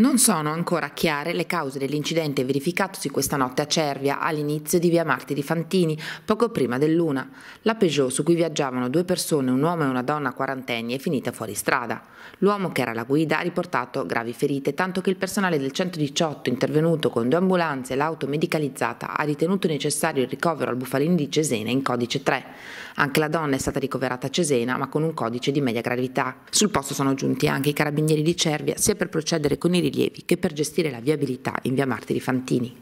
Non sono ancora chiare le cause dell'incidente verificatosi questa notte a Cervia, all'inizio di via Marti di Fantini, poco prima dell'una. La Peugeot su cui viaggiavano due persone, un uomo e una donna quarantenni, è finita fuori strada. L'uomo che era alla guida ha riportato gravi ferite, tanto che il personale del 118 intervenuto con due ambulanze e l'auto medicalizzata ha ritenuto necessario il ricovero al Bufalini di Cesena in codice 3. Anche la donna è stata ricoverata a Cesena, ma con un codice di media gravità. Sul posto sono giunti anche i carabinieri di Cervia, sia per procedere con i rilievi che per gestire la viabilità in via Martiri Fantini